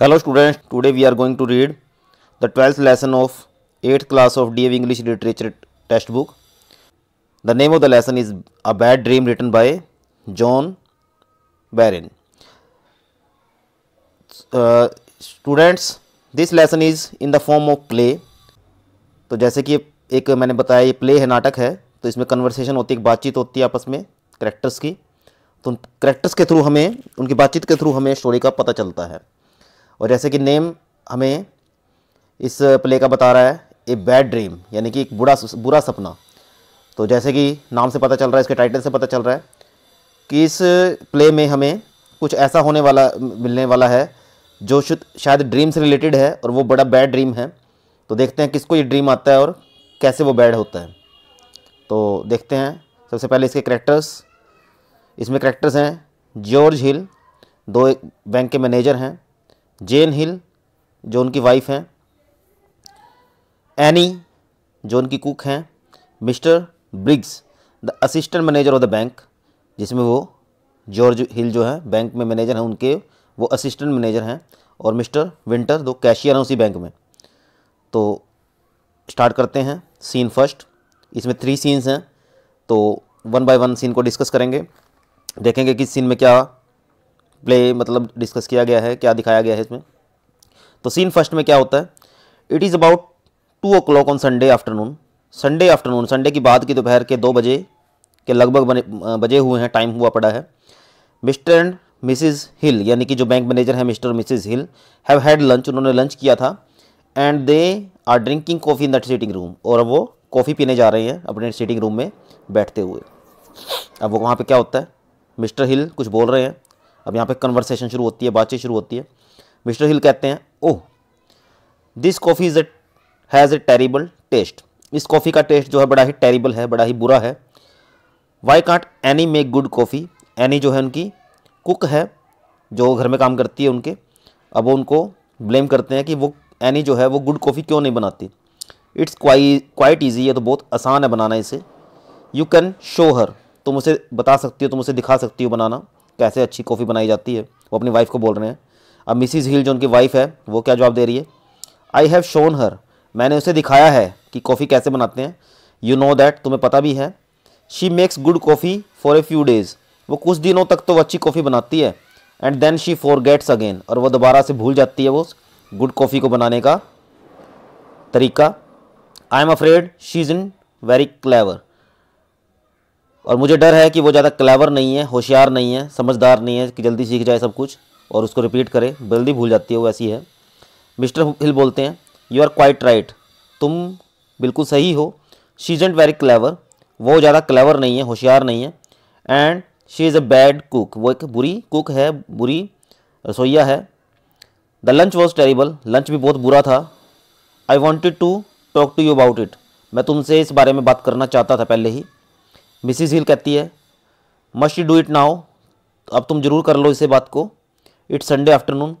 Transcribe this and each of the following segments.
Hello students today we are going to read the twelfth lesson of eighth class of the English literature text book the name of the lesson is a bad dream written by John Barrin students this lesson is in the form of play तो जैसे कि एक मैंने बताया ये play है नाटक है तो इसमें कन्वर्सेशन होती है बातचीत होती है आपस में करेक्टर्स की तो उन करेक्टर्स के थ्रू हमें उनकी बातचीत के थ्रू हमें स्टोरी का पता चलता है और जैसे कि नेम हमें इस प्ले का बता रहा है ए बैड ड्रीम यानी कि एक बुरा बुरा सपना तो जैसे कि नाम से पता चल रहा है इसके टाइटल से पता चल रहा है कि इस प्ले में हमें कुछ ऐसा होने वाला मिलने वाला है जो शायद ड्रीम से रिलेटेड है और वो बड़ा बैड ड्रीम है तो देखते हैं किसको ये ड्रीम आता है और कैसे वो बैड होता है तो देखते हैं सबसे पहले इसके करेक्टर्स इसमें करेक्टर्स हैं जॉर्ज हिल दो बैंक के मैनेजर हैं जेन हिल जो उनकी वाइफ हैं एनी जो उनकी कुक हैं mister Briggs the assistant manager of the bank जिसमें वो जॉर्ज हिल जो है बैंक में मैनेजर हैं उनके वो असिस्टेंट मैनेजर हैं और मिस्टर विंटर दो कैशियर हैं उसी बैंक में तो स्टार्ट करते हैं सीन फर्स्ट इसमें थ्री सीन्स हैं तो वन बाय वन सीन को डिस्कस करेंगे देखेंगे किस सीन में क्या प्ले मतलब डिस्कस किया गया है क्या दिखाया गया है इसमें तो सीन फर्स्ट में क्या होता है it is about two o'clock on Sunday afternoon Sunday afternoon Sunday की बाद की दोपहर के दो बजे के लगभग बजे हुए हैं टाइम हुआ पड़ा है मिस्टर एंड मिसिज हिल यानी कि जो बैंक मैनेजर हैं mister missus Hill have had lunch उन्होंने लंच किया था and they are drinking coffee in that sitting room और अब वो कॉफ़ी पीने जा रहे हैं अपने सीटिंग रूम में बैठते हुए अब वो वहाँ पे क्या होता है मिस्टर हिल कुछ बोल रहे हैं अब यहाँ पे कन्वर्सेशन शुरू होती है बातचीत शुरू होती है मिस्टर हिल कहते हैं oh this coffee is a has a terrible taste इस कॉफ़ी का टेस्ट जो है बड़ा ही टेरिबल है बड़ा ही बुरा है why can't Annie make good coffee Annie जो है उनकी कुक है जो घर में काम करती है उनके अब उनको ब्लेम करते हैं कि वो एनी जो है वो गुड कॉफ़ी क्यों नहीं बनाती इट्स क्वाइट ईजी है तो बहुत आसान है बनाना इसे यू कैन शो हर तुम उसे बता सकती हो तुम उसे दिखा सकती हो बनाना कैसे अच्छी कॉफ़ी बनाई जाती है वो अपनी वाइफ को बोल रहे हैं अब मिसिज़ हिल जो उनकी वाइफ है वो क्या जवाब दे रही है आई हैव शोन हर मैंने उसे दिखाया है कि कॉफ़ी कैसे बनाते हैं यू नो दैट तुम्हें पता भी है she makes good coffee for a few days वो कुछ दिनों तक तो अच्छी कॉफ़ी बनाती है and then she forgets again और वह दोबारा से भूल जाती है वो गुड कॉफ़ी को बनाने का तरीका I am afraid she is in very clever और मुझे डर है कि वो ज़्यादा क्लेवर नहीं है होशियार नहीं है समझदार नहीं है कि जल्दी सीख जाए सब कुछ और उसको रिपीट करे जल्दी भूल जाती है वो ऐसी है मिस्टर हिल बोलते हैं यू आर क्वाइट राइट तुम बिल्कुल सही हो शी इज़ेंट वेरी क्लेवर वो ज़्यादा क्लेवर नहीं है होशियार नहीं है and she is a bad cook वो एक बुरी कुक है बुरी रसोईया है the lunch was terrible lunch भी बहुत बुरा था I wanted to talk to you about it मैं तुमसे इस बारे में बात करना चाहता था पहले ही मिसिज हिल कहती है must you do it now तो अब तुम जरूर कर लो इसे बात को इट्स संडे आफ्टरनून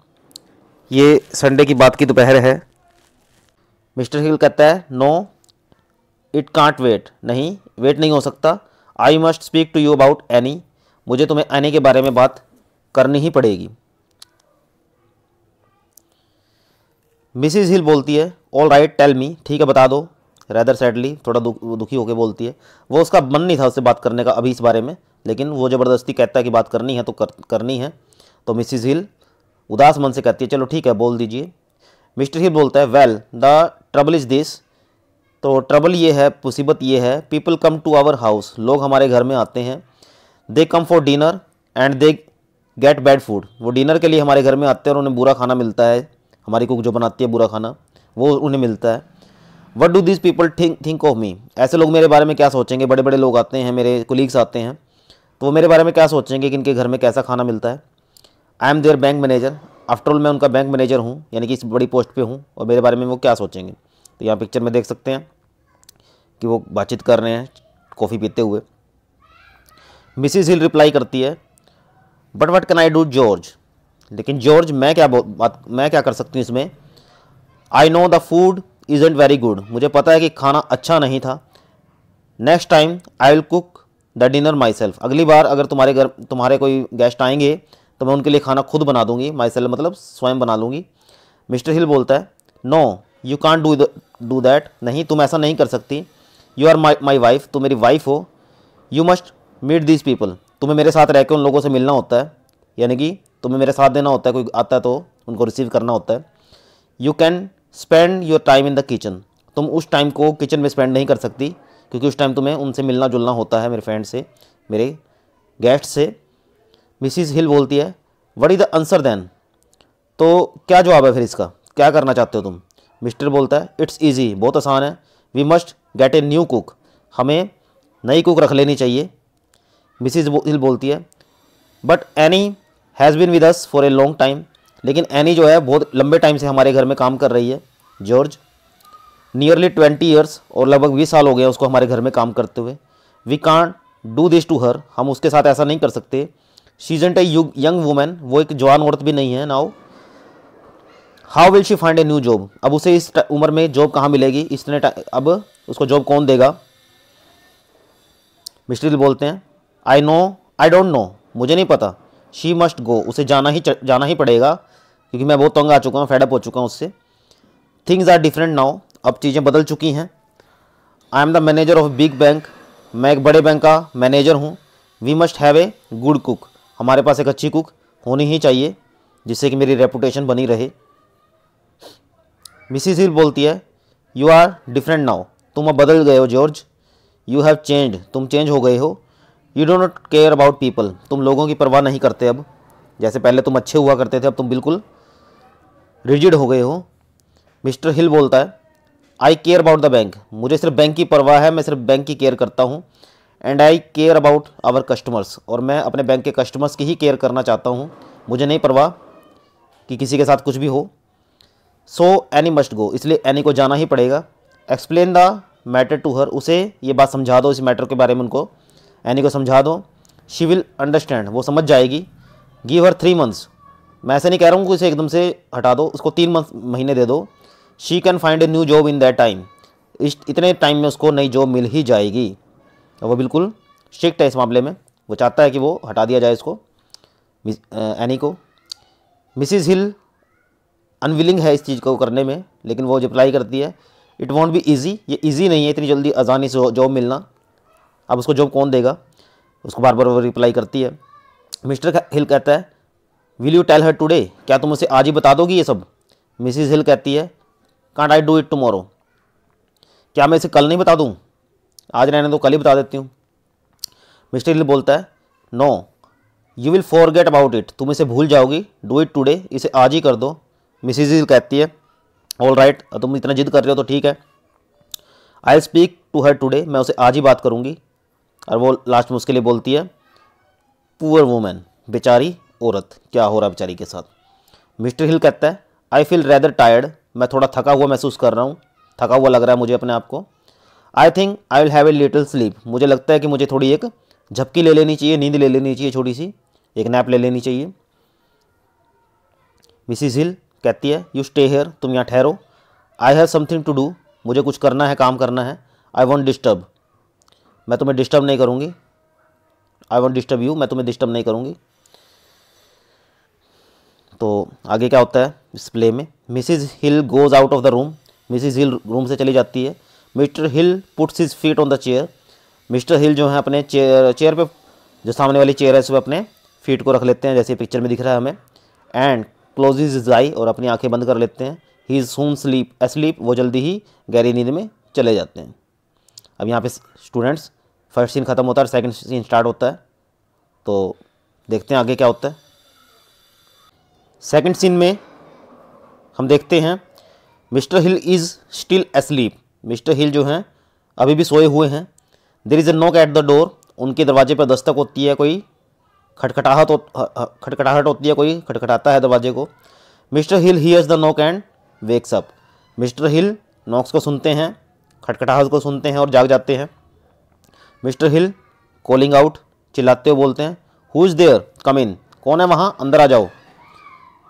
ये संडे की बात की दोपहर है मिस्टर हिल कहता है नो इट कांट वेट नहीं वेट नहीं हो सकता I must speak to you about Annie मुझे तुम्हें एनी के बारे में बात करनी ही पड़ेगी मिसिज हिल बोलती है ऑल राइट टेल मी ठीक है बता दो रैदर सैडली थोड़ा दुख दुखी होकर बोलती है वो उसका मन नहीं था उससे बात करने का अभी इस बारे में लेकिन वो ज़बरदस्ती कहता है कि बात करनी है तो कर, करनी है तो मिसिज हिल उदास मन से कहती है चलो ठीक है बोल दीजिए मिस्टर हिल बोलता है well the trouble is this तो ट्रबल ये है मुसीबत ये है people come to our house लोग हमारे घर में आते हैं they come for dinner and they get bad food वो डिनर के लिए हमारे घर में आते हैं और उन्हें बुरा खाना मिलता है हमारी कुक जो बनाती है बुरा खाना वो उन्हें मिलता है what do this people think think of me ऐसे लोग मेरे बारे में क्या सोचेंगे बड़े बड़े लोग आते हैं मेरे कुलीग्स आते हैं तो वो मेरे बारे में क्या सोचेंगे कि इनके घर में कैसा खाना मिलता है I am their bank manager after all मैं उनका बैंक मैनेजर हूँ यानी कि इस बड़ी पोस्ट पे हूँ और मेरे बारे में वो क्या सोचेंगे तो यहाँ पिक्चर में देख सकते हैं कि वो बातचीत कर रहे हैं कॉफ़ी पीते हुए मिसिज हिल रिप्लाई करती है but what can I do George लेकिन जॉर्ज मैं क्या बात मैं क्या कर सकती हूँ इसमें I know the food isn't very good मुझे पता है कि खाना अच्छा नहीं था next time I will cook the dinner myself अगली बार अगर तुम्हारे घर तुम्हारे कोई गेस्ट आएंगे तो मैं उनके लिए खाना खुद बना दूंगी माई सेल्फ मतलब स्वयं बना लूँगी मिस्टर हिल बोलता है no you can't do do that नहीं तुम ऐसा नहीं कर सकती you are my my wife तुम मेरी वाइफ हो you must meet these people तुम्हें मेरे साथ रह के उन लोगों से मिलना होता है यानी कि तुम्हें मेरे साथ देना होता है कोई आता है तो उनको रिसीव करना होता है you can spend your time in the kitchen तुम उस टाइम को किचन में स्पेंड नहीं कर सकती क्योंकि उस टाइम तुम्हें उनसे मिलना जुलना होता है मेरे फ्रेंड से मेरे गेस्ट से मिसिस हिल बोलती है what is the answer then तो क्या जवाब है फिर इसका क्या करना चाहते हो तुम मिस्टर बोलता है इट्स ईजी बहुत आसान है we must get a new cook हमें नई कुक रख लेनी चाहिए मिसिज हिल बोलती है but Annie has been with us for a long time लेकिन एनी जो है बहुत लंबे टाइम से हमारे घर में काम कर रही है जॉर्ज नियरली ट्वेंटी ईयर्स और लगभग बीस साल हो गया उसको हमारे घर में काम करते हुए we can't do this to her हम उसके साथ ऐसा नहीं कर सकते she isn't a young woman वो एक जवान औरत भी नहीं है now how will she find a new job अब उसे इस उम्र में जॉब कहाँ मिलेगी इसने अब उसको जॉब कौन देगा मिस्टर बोलते हैं I know I don't know मुझे नहीं पता शी मस्ट गो उसे जाना ही जाना ही पड़ेगा क्योंकि मैं बहुत तंग आ चुका हूँ फेडअप हो चुका हूँ उससे थिंग्स आर डिफरेंट नाउ अब चीज़ें बदल चुकी हैं I am the manager of big bank मैं एक बड़े बैंक का मैनेजर हूँ we must have a good cook हमारे पास एक अच्छी कुक होनी ही चाहिए जिससे कि मेरी रेपुटेशन बनी रहे मिसिज हिल बोलती है यू आर डिफरेंट नाउ तुम अब बदल गए हो जॉर्ज यू हैव चेंज तुम चेंज हो गए हो you don't not care about people तुम लोगों की परवाह नहीं करते अब जैसे पहले तुम अच्छे हुआ करते थे अब तुम बिल्कुल रिजिड हो गए हो मिस्टर हिल बोलता है I care about the bank मुझे सिर्फ बैंक की परवाह है मैं सिर्फ बैंक की केयर करता हूँ and I care about our customers और मैं अपने बैंक के कस्टमर्स की ही केयर करना चाहता हूँ मुझे नहीं परवाह कि किसी के साथ कुछ भी हो सो एनी मस्ट गो इसलिए एनी को जाना ही पड़ेगा explain the matter to her उसे ये बात समझा दो इस मैटर के बारे में उनको एनी को समझा दो शी विल अंडरस्टैंड वो समझ जाएगी गिव हर थ्री मंथ्स मैं ऐसा नहीं कह रहा हूँ कि उसे एकदम से हटा दो उसको तीन महीने दे दो she can find a new job in that time इस इतने टाइम में उसको नई जॉब मिल ही जाएगी वो बिल्कुल स्ट्रिक्ट है इस मामले में वो चाहता है कि वो हटा दिया जाए इसको एनी को मिसिज़ हिल अनविलिंग है इस चीज़ को करने में लेकिन वो अप्लाई करती है इट वॉन्ट बी ईजी ये ईजी नहीं है इतनी जल्दी आसानी से जॉब मिलना अब उसको जॉब कौन देगा उसको बार बार वो रिप्लाई करती है मिस्टर हिल कहता है will you tell her today क्या तुम उसे आज ही बता दोगी ये सब मिसिज हिल कहती है can't I do it tomorrow क्या मैं इसे कल नहीं बता दूँ आज रहने दो कल ही बता देती हूँ मिस्टर हिल बोलता है no you will forget about it तुम इसे भूल जाओगी डू इट टुडे इसे आज ही कर दो मिसिज हिल कहती है ऑल राइट right, तुम इतना जिद कर रहे हो तो ठीक है I speak to her today मैं उसे आज ही बात करूँगी और वो लास्ट में उसके लिए बोलती है पुअर वूमेन बेचारी औरत क्या हो रहा है बेचारी के साथ मिस्टर हिल कहता है आई फील रेदर टायर्ड मैं थोड़ा थका हुआ महसूस कर रहा हूँ थका हुआ लग रहा है मुझे अपने आप को I think I will have a little sleep मुझे लगता है कि मुझे थोड़ी एक झपकी ले लेनी चाहिए नींद ले लेनी चाहिए छोटी सी एक नैप ले लेनी चाहिए मिसिज हिल कहती है यू स्टे हेयर तुम यहाँ ठहरो I have something to do मुझे कुछ करना है काम करना है आई वॉन्ट डिस्टर्ब मैं तुम्हें डिस्टर्ब नहीं करूँगी आई वॉन्ट डिस्टर्ब यू मैं तुम्हें डिस्टर्ब नहीं करूँगी तो आगे क्या होता है डिस्प्ले में Mrs Hill goes out of the room Mrs Hill room से चली जाती है mister Hill puts his feet on the chair Mr Hill जो है अपने चेयर चेयर पे जो सामने वाली चेयर है उस पर अपने फीट को रख लेते हैं जैसे पिक्चर में दिख रहा है हमें एंड क्लोज इज आई और अपनी आंखें बंद कर लेते हैं he is soon sleep sleep वो जल्दी ही गहरी नींद में चले जाते हैं अब यहाँ पे स्टूडेंट्स फर्स्ट सीन ख़त्म होता है और सेकंड सीन स्टार्ट होता है तो देखते हैं आगे क्या होता है सेकंड सीन में हम देखते हैं Mr Hill is still asleep Mr Hill जो हैं अभी भी सोए हुए हैं देर इज़ अ नोक एट द डोर उनके दरवाजे पर दस्तक होती है कोई खटखटाहट हो खटखटाहट होती है कोई खटखटाता है दरवाजे को Mr Hill he is the knock and wakes up Mr Hill knocks को सुनते हैं खटखटाहट को सुनते हैं और जाग जाते हैं मिस्टर हिल कॉलिंग आउट चिल्लाते हुए बोलते हैं who is there come in कौन है वहाँ अंदर आ जाओ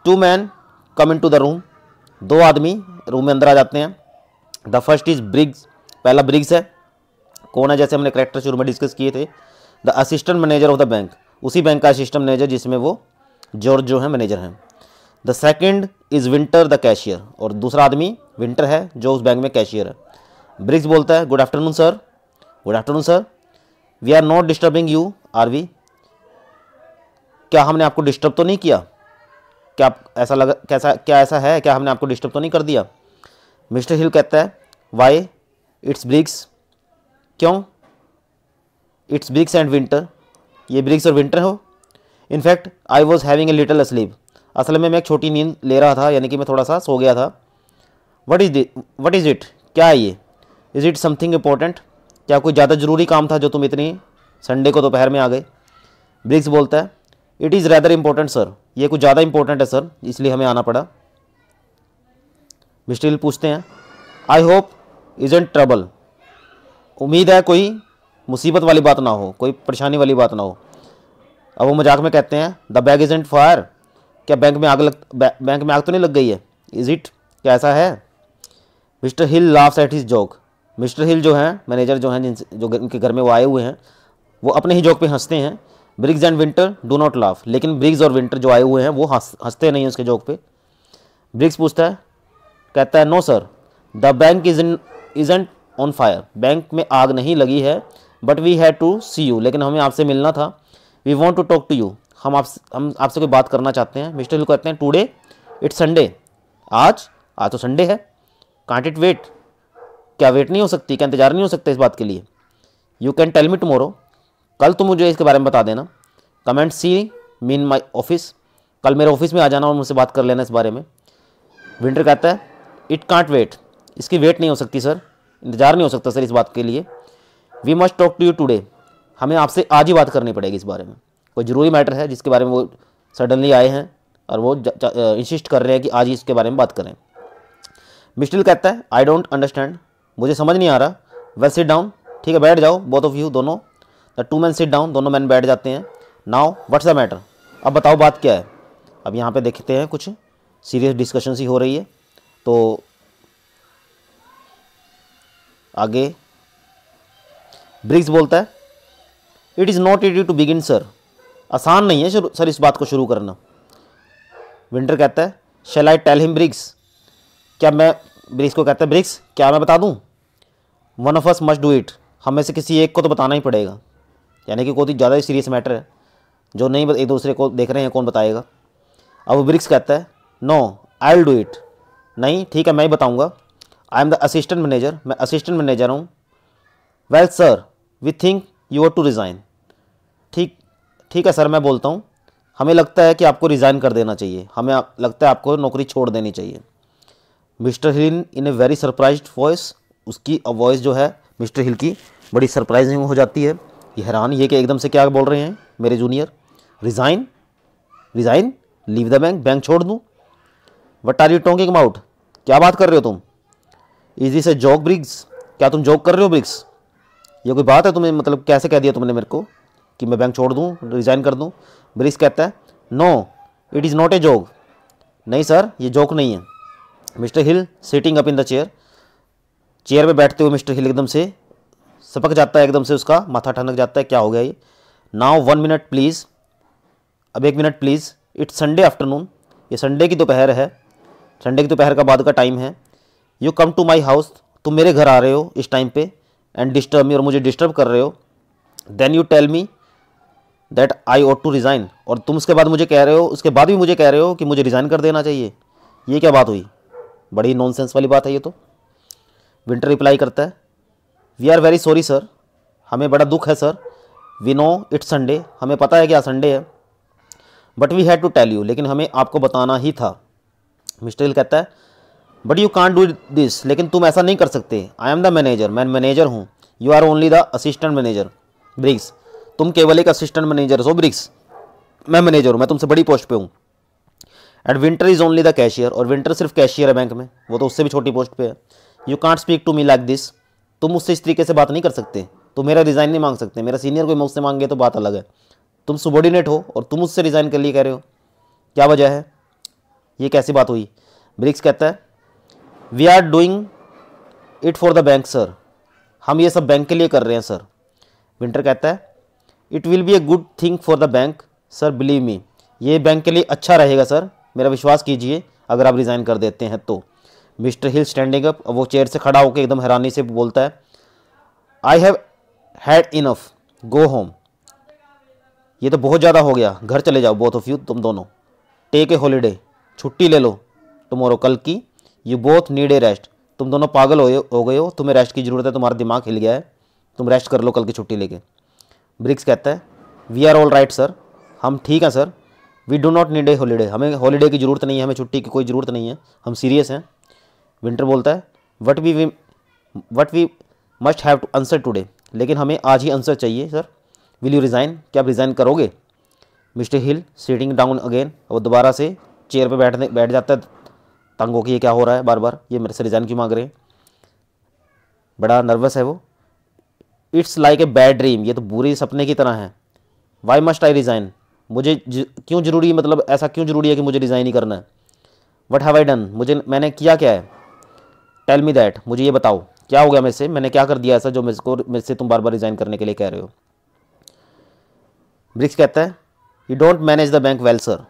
two man come in to the room दो आदमी रूम में अंदर आ जाते हैं द फर्स्ट इज ब्रिग्स पहला ब्रिग्स है कौन है जैसे हमने करेक्टर शुरू में डिस्कस किए थे the assistant manager of the bank उसी बैंक का असिस्टेंट मैनेजर जिसमें वो जॉर्ज जो है मैनेजर हैं the second is Winter the cashier और दूसरा आदमी विंटर है जो उस बैंक में कैशियर है ब्रिग्स बोलता है good afternoon sir good afternoon sir we are not disturbing you are we क्या हमने आपको डिस्टर्ब तो नहीं किया क्या ऐसा लगा कैसा क्या ऐसा है क्या हमने आपको डिस्टर्ब तो नहीं कर दिया मिस्टर हिल कहता है वाई इट्स ब्रिक्स क्यों इट्स ब्रिक्स एंड विंटर ये ब्रिक्स और विंटर हो in fact I was having a little sleep असल में मैं एक छोटी नींद ले रहा था यानी कि मैं थोड़ा सा सो गया था what is what is it क्या है ये इज़ इट समथिंग इम्पोर्टेंट क्या कोई ज़्यादा ज़रूरी काम था जो तुम इतनी संडे को दोपहर में आ गए ब्रिक्स बोलता है it is rather important sir ये कुछ ज़्यादा इंपॉर्टेंट है सर इसलिए हमें आना पड़ा मिस्टर हिल पूछते हैं I hope is and trouble उम्मीद है कोई मुसीबत वाली बात ना हो कोई परेशानी वाली बात ना हो अब वो मजाक में कहते हैं the bag is and fire क्या बैंक में आग लग बै, बैंक में आग तो नहीं लग गई है इज इट क्या ऐसा है mister Hill laughs at his joke Mr Hill जो हैं मैनेजर जो हैं जिनसे जो उनके घर में वो आए हुए हैं वो अपने ही जॉक पे हंसते हैं Briggs and Winter do not laugh लेकिन ब्रिग्स और विंटर जो आए हुए हैं वो हंसते नहीं हैं उसके जोक पे ब्रिग्स पूछता है कहता है no sir the bank is in isn't on fire bank में आग नहीं लगी है but we had to see you लेकिन हमें आपसे मिलना था we want to talk to you हम आपसे हम आपसे कोई बात करना चाहते हैं मिस्टर हिल कहते हैं टूडे इट्स संडे आज आज तो संडे है कांट इट वेट क्या वेट नहीं हो सकती क्या इंतजार नहीं हो सकता इस बात के लिए you can tell me tomorrow कल तो मुझे इसके बारे में बता देना come and see me in my office कल मेरे ऑफिस में आ जाना और मुझसे बात कर लेना इस बारे में विंटर कहता है इट कांट वेट इसकी वेट नहीं हो सकती सर इंतज़ार नहीं हो सकता सर इस बात के लिए we must talk to you today हमें आपसे आज ही बात करनी पड़ेगी इस बारे में कोई ज़रूरी मैटर है जिसके बारे में वो सडनली आए हैं और वो इंसिस्ट कर रहे हैं कि आज ही इसके बारे में बात करें मिस्टिल कहता है आई डोंट अंडरस्टैंड मुझे समझ नहीं आ रहा वेल सिट डाउन ठीक है बैठ जाओ बोथ ऑफ यू दोनों the two man sit down दोनों मैन बैठ जाते हैं नाउ व्हाट्स द मैटर अब बताओ बात क्या है अब यहाँ पे देखते हैं कुछ सीरियस डिस्कशन ही हो रही है तो आगे ब्रिग्स बोलता है it is not easy to begin sir आसान नहीं है सर इस बात को शुरू करना विंटर कहता है shall I tell him Briggs क्या मैं ब्रिक्स को कहता है ब्रिक्स क्या मैं बता दूँ one of us must do it हमें से किसी एक को तो बताना ही पड़ेगा यानी कि कोई ही ज़्यादा ही सीरियस मैटर है जो नहीं एक दूसरे को देख रहे हैं कौन बताएगा अब ब्रिक्स कहता है no I will do it नहीं ठीक है मैं ही बताऊँगा I am the assistant manager मैं असिस्टेंट मैनेजर हूँ well sir we think you were to resign ठीक ठीक है सर मैं बोलता हूँ हमें लगता है कि आपको रिज़ाइन कर देना चाहिए हमें लगता है आपको नौकरी छोड़ देनी चाहिए Mr Hill in a very surprise voice उसकी वॉइस जो है मिस्टर हिल की बड़ी सरप्राइजिंग हो जाती है ये हैरान है कि एकदम से क्या बोल रहे हैं मेरे junior resign resign leave the bank bank छोड़ दूँ what are you talking about क्या बात कर रहे हो तुम is this a joke Briggs क्या तुम जॉक कर रहे हो ब्रिग्स ये कोई बात है तुम्हें मतलब कैसे कह दिया तुमने मेरे को कि मैं बैंक छोड़ दूँ रिज़ाइन कर दूँ ब्रिग्स कहता है no it is not a joke नहीं सर ये जॉक नहीं है mister Hill sitting up in the chair chair पे बैठते हुए मिस्टर हिल एकदम से सपक जाता है एकदम से उसका माथा ठनक जाता है क्या हो गया ये नाव वन मिनट प्लीज़ अब एक minute please it's Sunday afternoon ये संडे की दोपहर है संडे की दोपहर का बाद का टाइम है you come to my house तुम मेरे घर आ रहे हो इस टाइम पे एंड डिस्टर्ब मी और मुझे डिस्टर्ब कर रहे हो then you tell me that I ought to resign और तुम उसके बाद मुझे कह रहे हो उसके बाद भी मुझे कह रहे हो कि मुझे रिज़ाइन कर देना चाहिए ये क्या बात हुई बड़ी नॉनसेंस वाली बात है ये तो विंटर रिप्लाई करता है we are very sorry sir हमें बड़ा दुख है sir we know it's Sunday हमें पता है कि आज संडे है but we had to tell you लेकिन हमें आपको बताना ही था मिस्टर हिल कहता है but you can't do this लेकिन तुम ऐसा नहीं कर सकते आई एम द मैनेजर मैं मैनेजर हूँ you are only the assistant manager Briggs तुम केवल एक असिस्टेंट मैनेजर हो ब्रिक्स मैं मैनेजर हूँ मैं तुमसे बड़ी पोस्ट पे हूँ and Winter is only the cashier और विंटर सिर्फ कैशियर है बैंक में वो तो उससे भी छोटी पोस्ट पे है you can't speak to me like this तुम मुझसे इस तरीके से बात नहीं कर सकते तो मेरा रिज़ाइन नहीं मांग सकते मेरा सीनियर कोई मुझसे मांगे तो बात अलग है तुम सुबॉर्डिनेट हो और तुम उससे रिज़ाइन के लिए कह रहे हो क्या वजह है ये कैसी बात हुई ब्रिक्स कहता है we are doing it for the bank sir हम ये सब बैंक के लिए कर रहे हैं सर विंटर कहता है it will be a good thing for the bank sir believe me ये बैंक के लिए अच्छा रहेगा सर मेरा विश्वास कीजिए अगर आप रिज़ाइन कर देते हैं तो मिस्टर हिल स्टैंडिंग अप वो चेयर से खड़ा होकर एकदम हैरानी से बोलता है I have had enough go home ये तो बहुत ज़्यादा हो गया घर चले जाओ बोथ ऑफ यू तुम दोनों टेक ए हॉलीडे छुट्टी ले लो टमोरो कल की you both need a rest तुम दोनों पागल हो हो गए हो तुम्हें रेस्ट की ज़रूरत है तुम्हारा दिमाग हिल गया है तुम रेस्ट कर लो कल की छुट्टी लेके ब्रिक्स कहता है we are all right sir हम ठीक हैं sir we do not need a holiday हमें हॉलीडे की ज़रूरत नहीं है हमें छुट्टी की कोई ज़रूरत नहीं है हम सीरियस हैं विंटर बोलता है what we what we must have to answer today लेकिन हमें आज ही आंसर चाहिए सर विल यू रिज़ाइन क्या आप रिज़ाइन करोगे Mr Hill sitting down again और दोबारा से चेयर पे बैठने बैठ जाता है तंग हो कि ये क्या हो रहा है बार बार ये मेरे से रिज़ाइन क्यों मांग रहे हैं बड़ा नर्वस है वो it's like a bad dream ये तो बुरे सपने की तरह है वाई मस्ट आई रिज़ाइन मुझे क्यों ज़रूरी मतलब ऐसा क्यों ज़रूरी है कि मुझे रिज़ाइन ही करना है वट हैव आई डन मुझे मैंने किया क्या है टेल मी दैट मुझे ये बताओ क्या हो गया मेरे से मैंने क्या कर दिया ऐसा जो मेरे को मेरे से तुम बार बार रिज़ाइन करने के लिए कह रहे हो ब्रिक्स कहता है you don't manage the bank well sir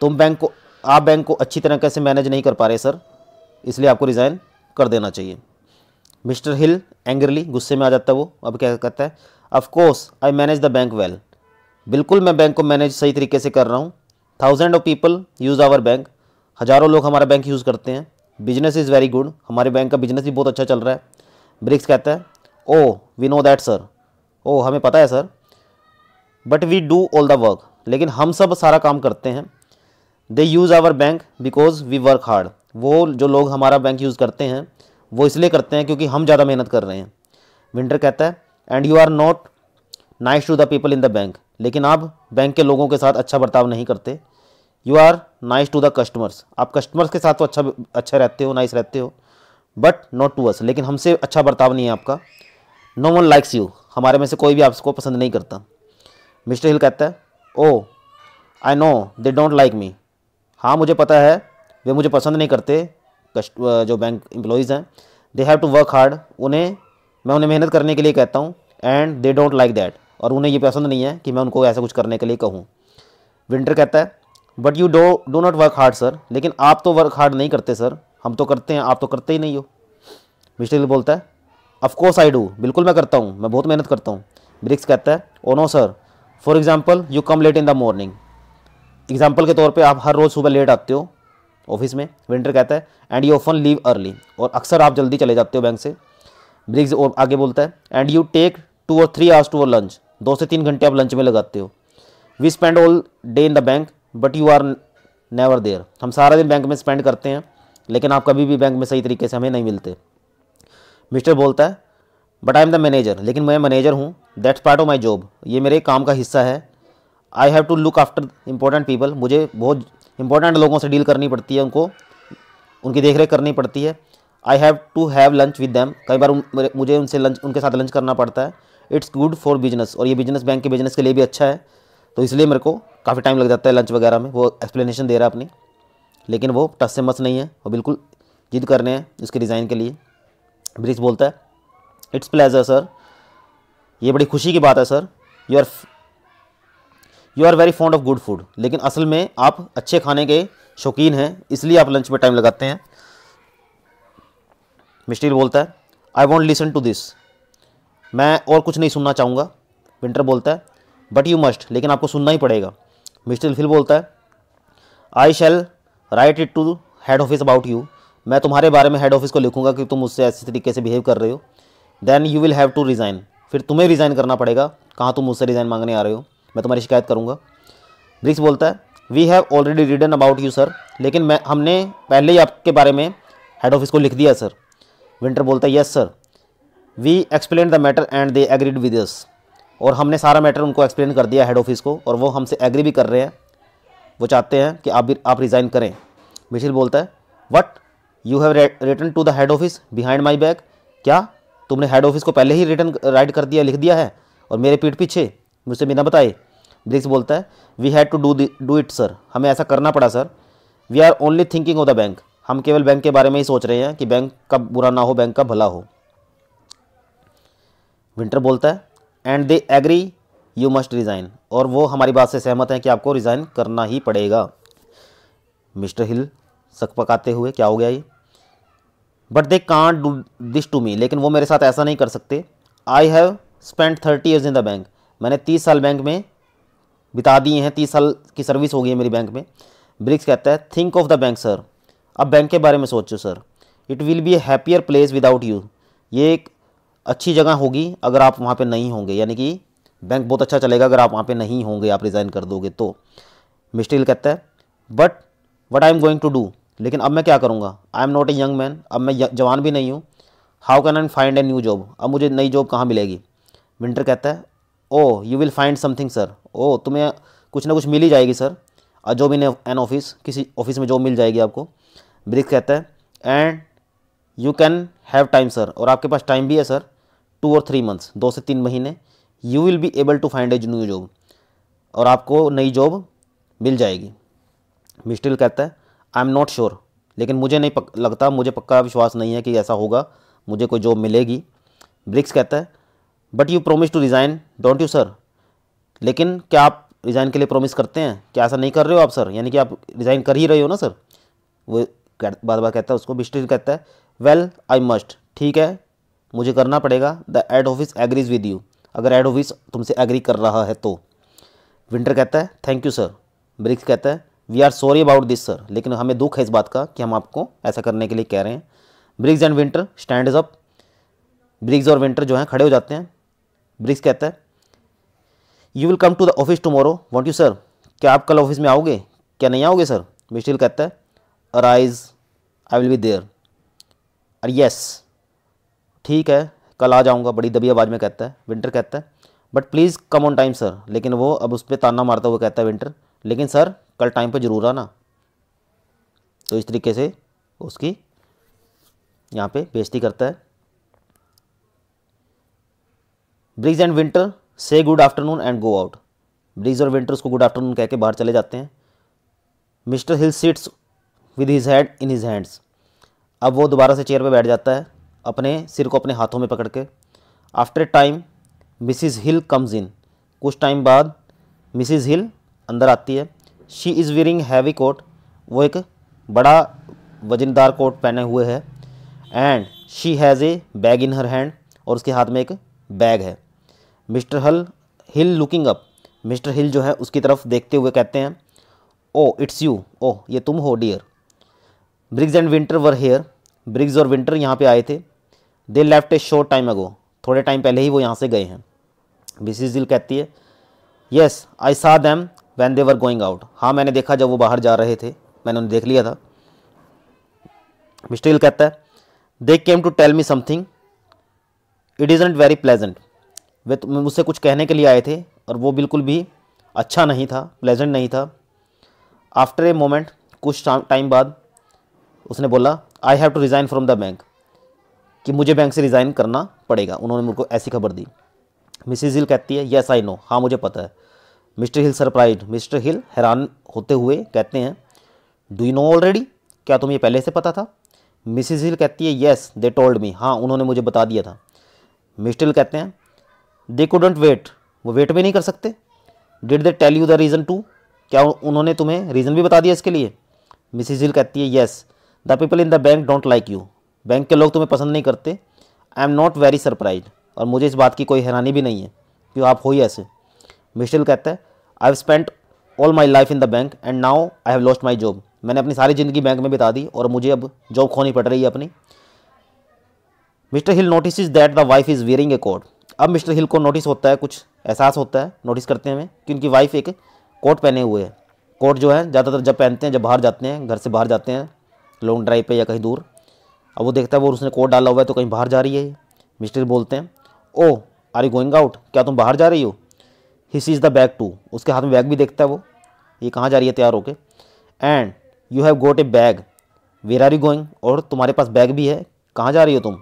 तुम बैंक को आप बैंक को अच्छी तरह से मैनेज नहीं कर पा रहे सर इसलिए आपको रिज़ाइन कर देना चाहिए मिस्टर हिल एंगरली गुस्से में आ जाता है वो अब क्या कहता है of course I manage the bank well बिल्कुल मैं बैंक को मैनेज सही तरीके से कर रहा हूँ thousand of people use our bank हज़ारों लोग हमारा बैंक यूज़ करते हैं बिजनेस इज़ वेरी गुड हमारे बैंक का बिजनेस भी बहुत अच्छा चल रहा है ब्रिक्स कहता है oh we know that sir oh हमें पता है sir but we do all the work लेकिन हम सब सारा काम करते हैं they use our bank because we work hard वो जो लोग हमारा बैंक यूज़ करते हैं वो इसलिए करते हैं क्योंकि हम ज़्यादा मेहनत कर रहे हैं विंटर कहता है and you are not nice to the people in the bank लेकिन आप बैंक के लोगों के साथ अच्छा बर्ताव नहीं करते you are nice to the customers आप कस्टमर्स के साथ तो अच्छा अच्छा रहते हो नाइस रहते हो बट नॉट टू अस लेकिन हमसे अच्छा बर्ताव नहीं है आपका नो वन लाइक्स यू हमारे में से कोई भी आपको पसंद नहीं करता मिस्टर हिल कहता है oh I know they don't like me हाँ मुझे पता है वे मुझे पसंद नहीं करते कस्ट जो बैंक एम्प्लॉयज़ हैं they have to work hard उन्हें मैं उन्हें मेहनत करने के लिए कहता हूँ and they don't like that और उन्हें ये पसंद नहीं है कि मैं उनको ऐसा कुछ करने के लिए कहूँ विंटर कहता है but you do do not work hard sir लेकिन आप तो वर्क हार्ड नहीं करते सर हम तो करते हैं आप तो करते ही नहीं हो मिस्टर हिल बोलता है अफकोर्स आई डू बिल्कुल मैं करता हूँ मैं बहुत मेहनत करता हूँ ब्रिक्स कहता है oh no sir for example you come late in the morning example के तौर पर आप हर रोज़ सुबह लेट आते हो ऑफिस में विंटर कहता है and you often leave early और अक्सर आप जल्दी चले जाते हो बैंक से ब्रिक्स और आगे बोलता है एंड यू टेक टू और थ्री आवर्स टू और लंच दो से तीन घंटे आप लंच में लगाते हो we spend all day in the bank but you are never there हम सारा दिन बैंक में स्पेंड करते हैं लेकिन आप कभी भी बैंक में सही तरीके से हमें नहीं मिलते मिस्टर बोलता है but I am the manager लेकिन मैं मैनेजर हूँ that's part of my job ये मेरे काम का हिस्सा है I have to look after important people मुझे बहुत इंपॉर्टेंट लोगों से डील करनी पड़ती है उनको उनकी देख रेख करनी पड़ती है I have to have lunch with them कई बार मुझे उनसे लंच उनके साथ लंच करना पड़ता है इट्स गुड फॉर बिजनेस और ये बिजनेस बैंक के बिजनेस के लिए भी अच्छा है तो इसलिए मेरे को काफ़ी टाइम लग जाता है लंच वगैरह में वो एक्सप्लेनेशन दे रहा है अपनी लेकिन वो टस से मस नहीं है वो बिल्कुल जिद कर रहे हैं उसके डिज़ाइन के लिए ब्रिज बोलता है इट्स प्लेजर सर ये बड़ी खुशी की बात है sir you are you are very fond of good food लेकिन असल में आप अच्छे खाने के शौकीन हैं इसलिए आप लंच में टाइम लगाते हैं मिस्टीर बोलता है I won't listen to this मैं और कुछ नहीं सुनना चाहूँगा विंटर बोलता है बट यू मस्ट लेकिन आपको सुनना ही पड़ेगा मिस्टर इलफिल बोलता है I shall write it to head office about you मैं तुम्हारे बारे में हेड ऑफिस को लिखूंगा कि तुम मुझसे ऐसे तरीके से बिहेव कर रहे हो then you will have to resign फिर तुम्हें रिज़ाइन करना पड़ेगा कहाँ तुम मुझसे रिज़ाइन मांगने आ रहे हो मैं तुम्हारी शिकायत करूँगा ब्रिक्स बोलता है we have already written about you sir लेकिन मैं हमने पहले ही आपके बारे में हेड ऑफिस को लिख दिया सर विंटर बोलता है yes sir we explain the matter and they agreed with us और हमने सारा मैटर उनको एक्सप्लेन कर दिया हेड ऑफिस को और वो हमसे एग्री भी कर रहे हैं वो चाहते हैं कि आप भी आप रिज़ाइन करें मिशिल बोलता है what you have written to the head office behind my back क्या तुमने हेड ऑफिस को पहले ही रिटर्न राइट कर दिया लिख दिया है और मेरे पीठ पीछे मुझसे बिना बताए ब्रिक्स बोलता है we had to do do it sir हमें ऐसा करना पड़ा sir we are only thinking of the bank हम केवल बैंक के बारे में ही सोच रहे हैं कि बैंक का बुरा ना हो बैंक का भला हो विंटर बोलता है and they agree you must resign और वो हमारी बात से सहमत हैं कि आपको रिज़ाइन करना ही पड़ेगा मिस्टर हिल सक पकाते हुए क्या हो गया ये but they can't do this to me लेकिन वो मेरे साथ ऐसा नहीं कर सकते I have spend thirty years in the bank मैंने तीस साल बैंक में बिता दिए हैं तीस साल की सर्विस हो गई है मेरी बैंक में ब्रिक्स कहता है think of the bank sir अब बैंक के बारे में सोचो sir it will be a happier place without you ये एक अच्छी जगह होगी अगर आप वहाँ पे नहीं होंगे यानी कि बैंक बहुत अच्छा चलेगा अगर आप वहाँ पे नहीं होंगे आप रिज़ाइन कर दोगे तो मिस्टर हिल कहता है but what I am going to do लेकिन अब मैं क्या करूँगा I am not a young man अब मैं जवान भी नहीं हूँ how can I find a new job अब मुझे नई जॉब कहाँ मिलेगी विंटर कहता है oh you will find something sir oh तुम्हें कुछ ना कुछ मिल ही जाएगी sir a job in an office किसी ऑफिस में जॉब मिल जाएगी आपको ब्रिक कहता है and you can have time sir और आपके पास टाइम भी है सर टू और थ्री मंथ्स दो से तीन महीने you will be able to find a new job और आपको नई जॉब मिल जाएगी मिस्टिल कहता है आई एम नॉट श्योर लेकिन मुझे नहीं पक, लगता मुझे पक्का विश्वास नहीं है कि ऐसा होगा मुझे कोई जॉब मिलेगी ब्रिक्स कहता है but you promise to resign don't you sir लेकिन क्या आप रिज़ाइन के लिए प्रोमिस करते हैं क्या ऐसा नहीं कर रहे हो आप सर यानी कि आप रिज़ाइन कर ही रहे हो ना सर वो बार बार कहता है उसको मिस्टिल कहता है वेल आई मस्ट ठीक है मुझे करना पड़ेगा the head office agrees with you अगर एड ऑफिस तुमसे एग्री कर रहा है तो विंटर कहता है थैंक यू सर ब्रिक्स कहता है we are sorry about this sir लेकिन हमें दुख है इस बात का कि हम आपको ऐसा करने के लिए कह रहे हैं Briggs and Winter stand up Briggs और विंटर जो हैं खड़े हो जाते हैं ब्रिक्स कहता है you will come to the office tomorrow won't you sir क्या आप कल ऑफिस में आओगे क्या नहीं आओगे सर मिस्टिल कहता है arise I will be there अरे यस ठीक है कल आ जाऊँगा बड़ी दबी आवाज़ में कहता है विंटर कहता है but please come on time sir लेकिन वो अब उस पर ताना मारता हुआ कहता है विंटर लेकिन सर कल टाइम पर ज़रूर आना तो इस तरीके से उसकी यहाँ पे बेजती करता है Briggs and Winter say good afternoon and go out Briggs और विंटर उसको गुड आफ्टरनून कह के बाहर चले जाते हैं Mr Hill sits with his head in his hands अब वो दोबारा से चेयर पर बैठ जाता है अपने सिर को अपने हाथों में पकड़ के after time Mrs Hill comes in कुछ टाइम बाद मिसिज़ हिल अंदर आती है she is wearing heavy coat वो एक बड़ा वजनदार कोट पहने हुए है and she has a bag in her hand और उसके हाथ में एक बैग है मिस्टर हल Hill looking up Mr Hill जो है उसकी तरफ देखते हुए कहते हैं ओ इट्स यू ओ ये तुम हो dear Briggs and Winter were here Briggs और विंटर यहाँ पे आए थे they left a short time ago थोड़े टाइम पहले ही वो यहाँ से गए हैं मिसिस दिल कहती है yes I saw them when they were going out हाँ मैंने देखा जब वो बाहर जा रहे थे मैंने उन्हें देख लिया था मिस्टर हिल कहता है they came to tell me something it is not very pleasant वे तो मुझसे कुछ कहने के लिए आए थे और वो बिल्कुल भी अच्छा नहीं था प्लेजेंट नहीं था आफ्टर ए मोमेंट कुछ टाइम बाद उसने बोला I have to resign from the bank कि मुझे बैंक से रिज़ाइन करना पड़ेगा उन्होंने मुझको ऐसी खबर दी मिसिज हिल कहती है येस आई नो हाँ मुझे पता है mister Hill surprise Mr Hill हैरान होते हुए कहते हैं डू यू नो ऑलरेडी क्या तुम्हें पहले से पता था मिसिज हिल कहती है येस दे टोल्ड मी हाँ उन्होंने मुझे बता दिया था मिस्टर हिल कहते हैं दे कूडेंट वेट वो वेट भी नहीं कर सकते did they tell you the reason to क्या उन्होंने तुम्हें रीज़न भी बता दिया इसके लिए मिसिज हिल कहती है yes yes. The people in the bank don't like you bank के लोग तुम्हें पसंद नहीं करते I am not very surprise और मुझे इस बात की कोई हैरानी भी नहीं है कि आप हो ही ऐसे मिशेल कहता है I have spent all my life in the bank and now I have lost my job मैंने अपनी सारी ज़िंदगी बैंक में बिता दी और मुझे अब जॉब खोनी पड़ रही है अपनी Mr Hill notice is that the wife is wearing a coat अब मिस्टर हिल को नोटिस होता है कुछ एहसास होता है नोटिस करते हैं कि उनकी वाइफ एक कोट पहने हुए है कोट जो है ज़्यादातर जब पहनते हैं जब बाहर जाते हैं घर से बाहर जाते हैं लॉन्ग ड्राइव पे या कहीं दूर अब वो देखता है वो उसने कोड डाला हुआ है तो कहीं बाहर जा रही है मिस्टर बोलते हैं oh are you going out क्या तुम बाहर जा रही हो he sees the bag too उसके हाथ में बैग भी देखता है वो ये कहाँ जा रही है तैयार होके and you have got a bag where are you going और तुम्हारे पास बैग भी है कहाँ जा रही हो तुम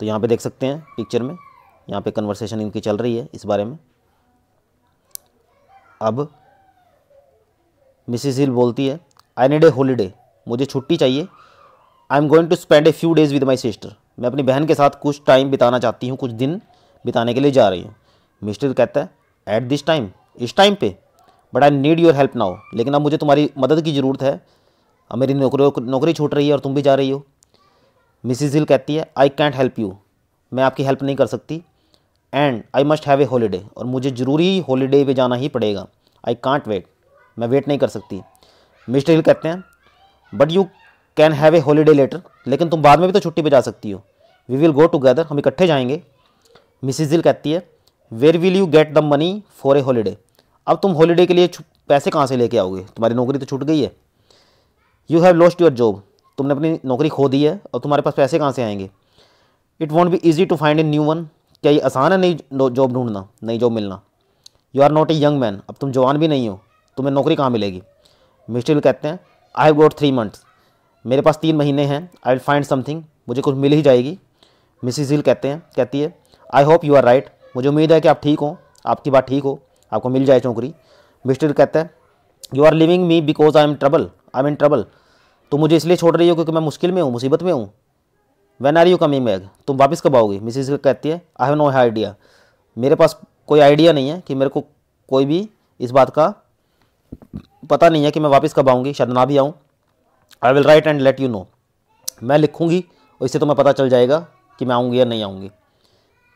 तो यहाँ पे देख सकते हैं पिक्चर में यहाँ पे कन्वर्सेशन इनकी चल रही है इस बारे में अब मिसिस हिल बोलती है आई नीड ए हॉलीडे मुझे छुट्टी चाहिए I am going to spend a few days with my sister मैं अपनी बहन के साथ कुछ टाइम बिताना चाहती हूँ कुछ दिन बिताने के लिए जा रही हूँ मिस्टर कहता है एट दिस टाइम इस टाइम पे but I need your help now लेकिन अब मुझे तुम्हारी मदद की ज़रूरत है अब मेरी नौकरी नौकरी छूट रही है और तुम भी जा रही हो मिसिज हिल कहती है आई कैंट हेल्प यू मैं आपकी हेल्प नहीं कर सकती and I must have a holiday और मुझे ज़रूरी हॉलीडे पे जाना ही पड़ेगा आई कांट वेट मैं वेट नहीं कर सकती मिस्टर हिल कहते हैं but you can have a holiday later लेकिन तुम बाद में भी तो छुट्टी पर जा सकती हो वी विल गो टुगेदर हम इकट्ठे जाएंगे मिसिज दिल कहती है where will you get the money for a holiday अब तुम हॉलीडे के लिए पैसे कहाँ से लेके आओगे तुम्हारी नौकरी तो छूट गई है you have lost your job तुमने अपनी नौकरी खो दी है और तुम्हारे पास पैसे कहाँ से आएंगे it won't be easy to find a new one क्या ये आसान है नई जॉब ढूंढना नई जॉब मिलना you are not a young man अब तुम जवान भी नहीं हो तुम्हें नौकरी कहाँ मिलेगी मिस्टर कहते हैं I have got three months मेरे पास तीन महीने हैं आई विल फाइंड समथिंग मुझे कुछ मिल ही जाएगी मिसिस हिल कहते हैं कहती है I hope you are right मुझे उम्मीद है कि आप ठीक हो आपकी बात ठीक हो आपको मिल जाए चौकरी मिस्टर कहते हैं you are leaving me because I am trouble I am in trouble तो मुझे इसलिए छोड़ रही हो क्योंकि मैं मुश्किल में हूँ मुसीबत में हूँ when are you coming back तुम वापस कब आओगी हिल कहती है आई हैव नो आइडिया मेरे पास कोई आइडिया नहीं है कि मेरे को कोई भी इस बात का पता नहीं है कि मैं वापस कब आऊँगी शायद ना भी आऊँ I will write and let you know मैं लिखूँगी और इससे तुम्हें पता चल जाएगा कि मैं आऊँगी या नहीं आऊँगी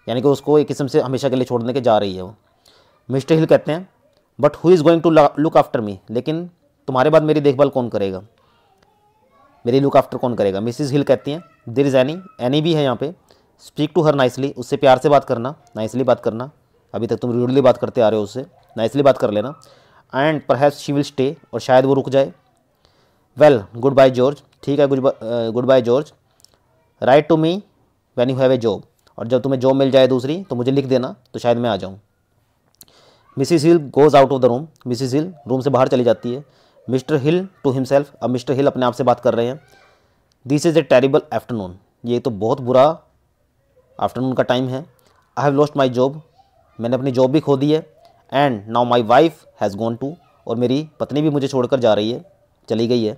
यानी कि उसको एक किस्म से हमेशा के लिए छोड़ने के जा रही है वो मिस्टर हिल कहते हैं but who is going to look after me लेकिन तुम्हारे बाद मेरी देखभाल कौन करेगा मेरी लुक आफ्टर कौन करेगा मिसिज़ हिल कहती हैं देर इज़ एनी एनी भी है यहाँ पे स्पीक टू हर नाइसली उससे प्यार से बात करना नाइसली बात करना अभी तक तुम रूडली बात करते आ रहे हो उससे नाइसली बात कर लेना and has she will stay और शायद वो रुक जाए वेल गुड बाय जॉर्ज ठीक है good bye George write to me when you have a job और जब तुम्हें जॉब मिल जाए दूसरी तो मुझे लिख देना तो शायद मैं आ जाऊँ Mrs Hill goes out of the room Mrs Hill room से बाहर चली जाती है मिस्टर हिल टू हिमसेल्फ अब मिस्टर हिल अपने आप से बात कर रहे हैं this is a terrible afternoon ये तो बहुत बुरा आफ्टरनून का टाइम है I have lost my job मैंने अपनी जॉब भी खो दी है and now my wife has gone to और मेरी पत्नी भी मुझे छोड़कर जा रही है चली गई है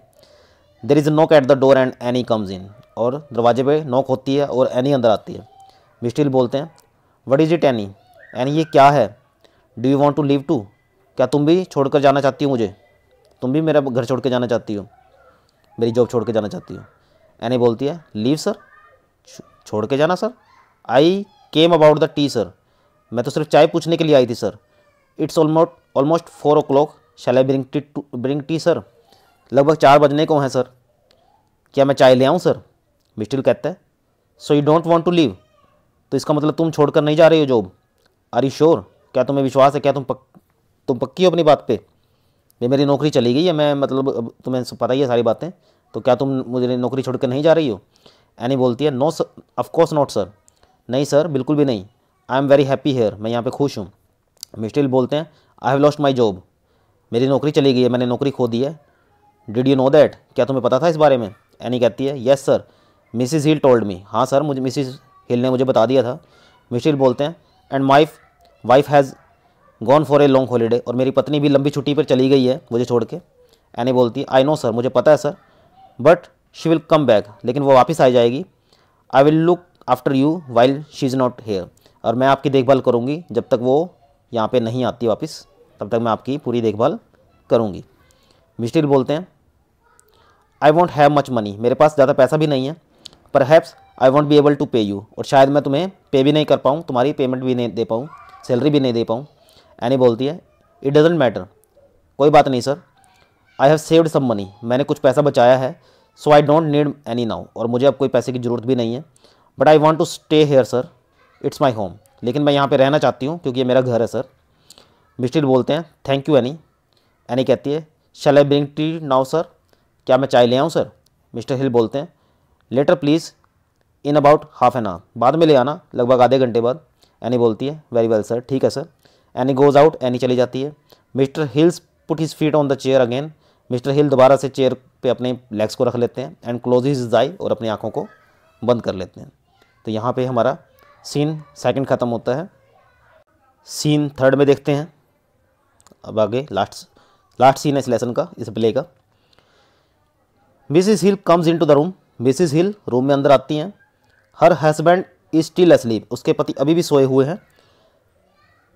there is a knock at the door and Annie comes in और दरवाजे पे नॉक होती है और एनी अंदर आती है मिस्टिल बोलते हैं what is it Annie Annie ये क्या है do you want to leave too क्या तुम भी छोड़कर जाना चाहती हो मुझे तुम भी मेरा घर छोड़ के जाना चाहती हो मेरी जॉब छोड़ के जाना चाहती हो एनी बोलती है लीव सर छोड़ के जाना sir I came about the tea sir मैं तो सिर्फ चाय पूछने के लिए आई थी sir it's almost almost four o'clock shall I bring tea to bring tea sir लगभग चार बजने को हैं सर क्या मैं चाय ले आऊँ सर मिस्टिल कहता है so you don't want to leave तो इसका मतलब तुम छोड़कर नहीं जा रही हो जॉब आर यू श्योर क्या तुम्हें विश्वास है क्या तुम पक तुम पक्की हो अपनी बात पे ये मेरी नौकरी चली गई है मैं मतलब अब तुम्हें पता ही है सारी बातें तो क्या तुम मुझे नौकरी छोड़कर नहीं जा रही हो एनी बोलती है no sir of course not sir नहीं सर बिल्कुल भी नहीं I am very happy here मैं यहाँ पे खुश हूँ मिस्टिल बोलते हैं I have lost my job मेरी नौकरी चली गई है मैंने नौकरी खो दी है डिड यू नो दैट क्या तुम्हें पता था इस बारे में एनी कहती है yes sir Mrs Hill told me हाँ सर मुझे मिसिज हिल ने मुझे बता दिया था मिस्टिल बोलते हैं and my wife has gone for a long holiday और मेरी पत्नी भी लंबी छुट्टी पर चली गई है मुझे छोड़ के एनी बोलती है आई नो सर मुझे पता है sir but she will come back लेकिन वो वापस आ जाएगी I will look after you while she is not here और मैं आपकी देखभाल करूँगी जब तक वो यहाँ पे नहीं आती वापस तब तक मैं आपकी पूरी देखभाल करूँगी मिस्टिल बोलते हैं I won't have much money मेरे पास ज़्यादा पैसा भी नहीं है पर perhaps I won't be able to pay you और शायद मैं तुम्हें पे भी नहीं कर पाऊँ तुम्हारी पेमेंट भी नहीं दे पाऊँ सैलरी भी नहीं दे पाऊँ एनी बोलती है इट डजेंट मैटर कोई बात नहीं sir I have saved some money मैंने कुछ पैसा बचाया है so I don't need any now और मुझे अब कोई पैसे की ज़रूरत भी नहीं है but I want to stay here sir it's my home लेकिन मैं यहाँ पे रहना चाहती हूँ क्योंकि ये मेरा घर है सर मिस्टिल बोलते हैं थैंक यू एनी एनी कहती है shall I bring tea now sir क्या मैं चाय ले आऊँ सर मिस्टर हिल बोलते हैं later please in about half an hour बाद में ले आना लगभग आधे घंटे बाद एनी बोलती है वेरी वेल सर ठीक है sir Annie goes out Annie चली जाती है Mr Hills put his feet on the chair again Mr Hill दोबारा से चेयर पे अपने लेग्स को रख लेते हैं एंड क्लोज हिज आई और अपनी आँखों को बंद कर लेते हैं तो यहाँ पे हमारा सीन सेकंड ख़त्म होता है सीन थर्ड में देखते हैं अब आगे लास्ट लास्ट सीन है इस लेसन का इस प्ले का Mrs Hill comes in to the room Mrs Hill room में अंदर आती हैं her husband is still asleep उसके पति अभी भी सोए हुए हैं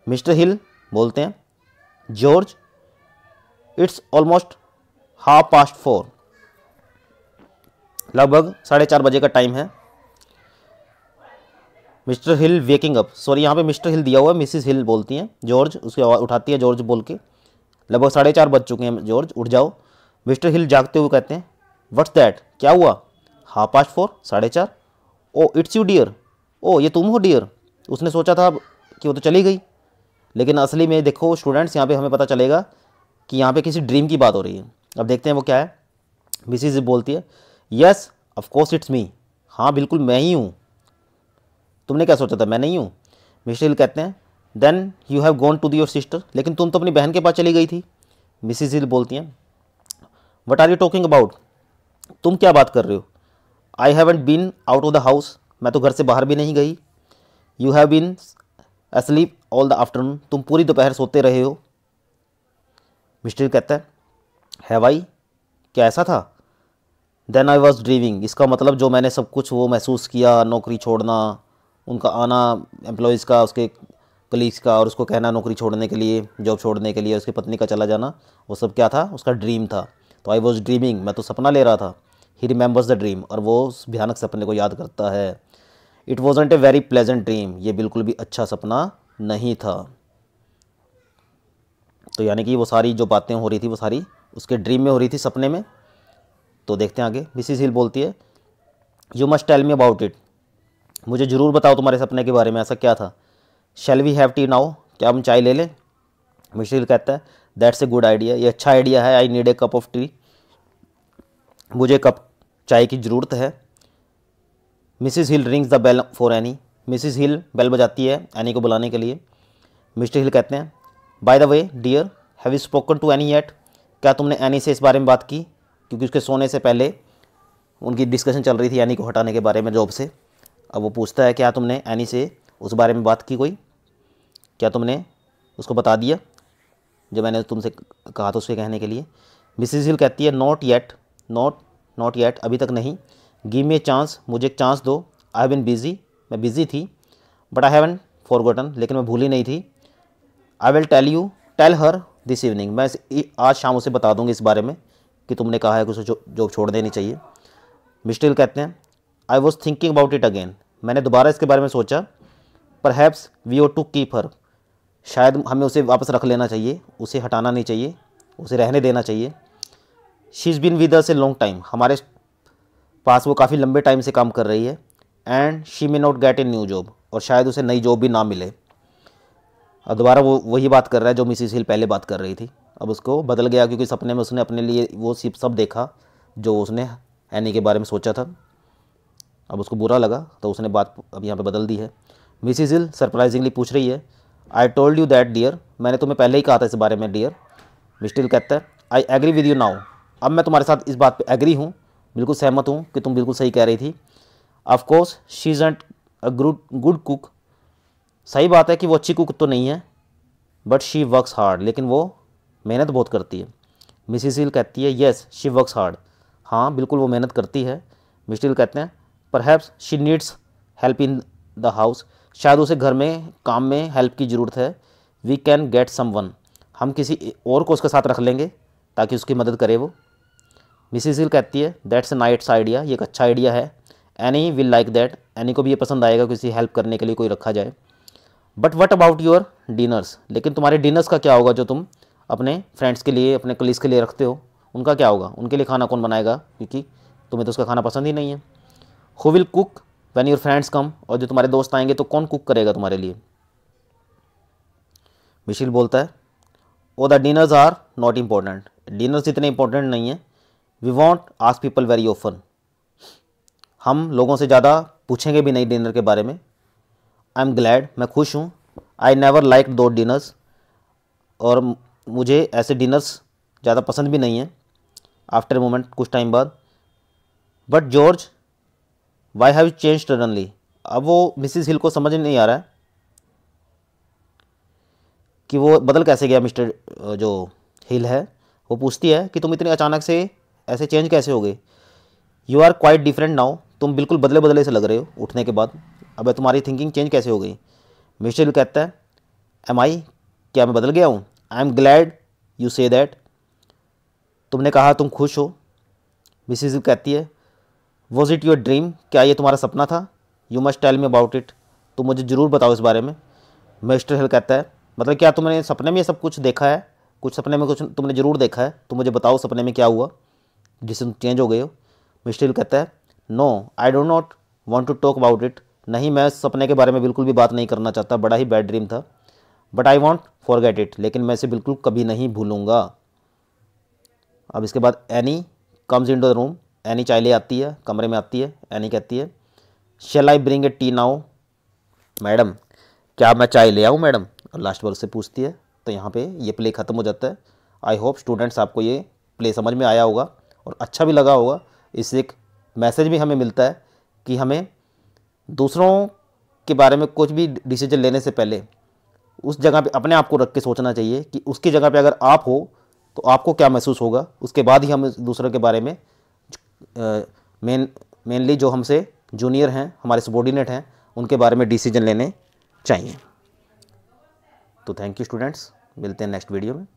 मिस्टर हिल बोलते हैं George it's almost half past four लगभग साढ़े चार बजे का टाइम है mister Hill waking up sorry यहाँ पे मिस्टर हिल दिया हुआ है मिसिस हिल बोलती हैं जॉर्ज उसकी आवाज़ उठाती है जॉर्ज बोल के लगभग साढ़े चार बज चुके हैं जॉर्ज उठ जाओ मिस्टर हिल जागते हुए कहते हैं व्हाट्स दैट क्या हुआ हाफ पास्ट फोर साढ़े चार oh it's you dear oh ये तुम हो डियर उसने सोचा था कि वो तो चली गई लेकिन असली में देखो स्टूडेंट्स यहाँ पर हमें पता चलेगा कि यहाँ पर किसी ड्रीम की बात हो रही है अब देखते हैं वो क्या है मिसिज बोलती है यस ऑफकोर्स इट्स मी हाँ बिल्कुल मैं ही हूँ तुमने क्या सोचा था मैं नहीं हूँ मिस्टर हिल कहते हैं then you have gone to the your sister लेकिन तुम तो अपनी बहन के पास चली गई थी मिसिज हिल बोलती हैं what are you talking about तुम क्या बात कर रहे हो I haven't been out of the house मैं तो घर से बाहर भी नहीं गई you have been asleep all the afternoon तुम पूरी दोपहर सोते रहे हो मिस्टर कहता है भाई क्या ऐसा था देन आई वॉज ड्रीविंग इसका मतलब जो मैंने सब कुछ वो महसूस किया नौकरी छोड़ना उनका आना एम्प्लॉयज़ का उसके कलीग्स का और उसको कहना नौकरी छोड़ने के लिए जॉब छोड़ने के लिए उसकी पत्नी का चला जाना वो सब क्या था उसका ड्रीम था तो आई वॉज ड्रीमिंग मैं तो सपना ले रहा था ही रिमेंबर्स द ड्रीम और वो उस भयानक सपने को याद करता है it was not a very pleasant dream ये बिल्कुल भी अच्छा सपना नहीं था तो यानी कि वो सारी जो बातें हो रही थी वो सारी उसके ड्रीम में हो रही थी सपने में तो देखते हैं आगे मिसिस हिल बोलती है you must tell me about it मुझे ज़रूर बताओ तुम्हारे सपने के बारे में ऐसा क्या था shall we have tea now क्या हम चाय ले लें मिश्रिल कहता है दैट्स ए गुड आइडिया ये अच्छा आइडिया है I need a cup of tea मुझे कप चाय की ज़रूरत है Mrs Hill rings the bell for Annie Mrs Hill bell बजाती है एनी को बुलाने के लिए मिस्टर हिल कहते हैं by the way dear have you spoken to Annie yet क्या तुमने एनी से इस बारे में बात की क्योंकि उसके सोने से पहले उनकी डिस्कशन चल रही थी एनी को हटाने के बारे में जॉब से अब वो पूछता है क्या तुमने एनी से उस बारे में बात की कोई क्या तुमने उसको बता दिया जो मैंने तुमसे कहा था उसके कहने के लिए मिसिज हिल कहती है not yet not not yet अभी तक नहीं गिव ए चांस मुझे एक चांस दो आई हैव बिन बिज़ी मैं बिज़ी थी बट आई हैवन फॉरगॉटन लेकिन मैं भूली नहीं थी I will tell you tell her this evening मैं आज शाम उसे बता दूंगी इस बारे में कि तुमने कहा है कि उसे जॉब छोड़ देनी चाहिए मिस्टिल कहते हैं I was thinking about it again मैंने दोबारा इसके बारे में सोचा पर perhaps we ought to keep her शायद हमें उसे वापस रख लेना चाहिए उसे हटाना नहीं चाहिए उसे रहने देना चाहिए she is been with us a long time हमारे पास वो काफ़ी लंबे टाइम से काम कर रही है and she may not get a new job और शायद उसे नई जॉब भी ना मिले और दोबारा वो वही बात कर रहा है जो मिसिस हिल पहले बात कर रही थी अब उसको बदल गया क्योंकि सपने में उसने अपने लिए वो सब देखा जो उसने एनी के बारे में सोचा था अब उसको बुरा लगा तो उसने बात अब यहाँ पे बदल दी है मिसिज इल सरप्राइजिंगली पूछ रही है I told you that dear मैंने तुम्हें पहले ही कहा था इस बारे में डियर मिस्टिल कहता है I agree with you now अब मैं तुम्हारे साथ इस बात पर एग्री हूँ बिल्कुल सहमत हूँ कि तुम बिल्कुल सही कह रही थी of course she is isn't a good good cook सही बात है कि वो अच्छी कुक तो नहीं है बट शी वर्क्स हार्ड लेकिन वो मेहनत बहुत करती है मिसिज हिल कहती है येस शी वर्क्स हार्ड हाँ बिल्कुल वो मेहनत करती है मिस्टिल कहते हैं perhaps she needs help in the house शायद उसे घर में काम में हेल्प की ज़रूरत है we can get someone हम किसी और को उसके साथ रख लेंगे ताकि उसकी मदद करे वो मिसिस हिल कहती है दैट्स ए नाइट्स आइडिया ये एक अच्छा आइडिया है Annie will like that Annie को भी ये पसंद आएगा किसी हेल्प करने के लिए कोई रखा जाए but what about your dinners लेकिन तुम्हारे डिनर्स का क्या होगा जो तुम अपने फ्रेंड्स के लिए अपने कलीग्स के लिए रखते हो उनका क्या होगा उनके लिए खाना कौन बनाएगा क्योंकि तुम्हें तो उसका खाना पसंद ही नहीं है who will cook when your friends come और जो तुम्हारे दोस्त आएंगे तो कौन कुक करेगा तुम्हारे लिए मिशिल बोलता है oh the dinners are not important dinners इतने इंपॉर्टेंट नहीं है we won't ask people very often हम लोगों से ज़्यादा पूछेंगे भी नहीं डिनर के बारे में आई एम ग्लैड मैं खुश हूँ I never like those dinners और मुझे ऐसे डिनर्स ज़्यादा पसंद भी नहीं है आफ्टर मोमेंट कुछ टाइम बाद but George why have change suddenly अब वो मिसिस हिल को समझ नहीं आ रहा है कि वो बदल कैसे गया मिस्टर जो हिल है वो पूछती है कि तुम इतने अचानक से ऐसे चेंज कैसे हो गए you are quite different now तुम बिल्कुल बदले बदले से लग रहे हो उठने के बाद अब तुम्हारी थिंकिंग चेंज कैसे हो गई मिस्टर हिल कहता है एम आई क्या मैं बदल गया हूँ I am glad you say that तुमने कहा तुम खुश हो मिसिज हिल कहती है वॉज इट योर ड्रीम क्या ये तुम्हारा सपना था you must tell me about it तो मुझे ज़रूर बताओ इस बारे में मिस्टर हिल कहता है मतलब क्या तुमने सपने में ये सब कुछ देखा है कुछ सपने में कुछ तुमने ज़रूर देखा है तो मुझे बताओ सपने में क्या हुआ जिससे तुम चेंज हो गए हो मिस्टर हिल कहता है no I don't not want to talk about it नहीं मैं सपने के बारे में बिल्कुल भी बात नहीं करना चाहता बड़ा ही बैड ड्रीम था but I won't forget it लेकिन मैं इसे बिल्कुल कभी नहीं भूलूंगा अब इसके बाद Annie comes in the room Annie चाय ले आती है कमरे में आती है एनी कहती है shall I bring a tea now madam क्या मैं चाय ले आऊँ मैडम और लास्ट बार उससे पूछती है तो यहाँ पे ये प्ले ख़त्म हो जाता है आई होप स्टूडेंट्स आपको ये प्ले समझ में आया होगा और अच्छा भी लगा होगा इससे एक मैसेज भी हमें मिलता है कि हमें दूसरों के बारे में कुछ भी डिसीजन लेने से पहले उस जगह पे अपने आप को रख के सोचना चाहिए कि उसकी जगह पे अगर आप हो तो आपको क्या महसूस होगा उसके बाद ही हम दूसरों के बारे में मेन मेनली जो हमसे जूनियर हैं हमारे सबॉर्डिनेट हैं उनके बारे में डिसीजन लेने चाहिए तो थैंक यू स्टूडेंट्स मिलते हैं नेक्स्ट वीडियो में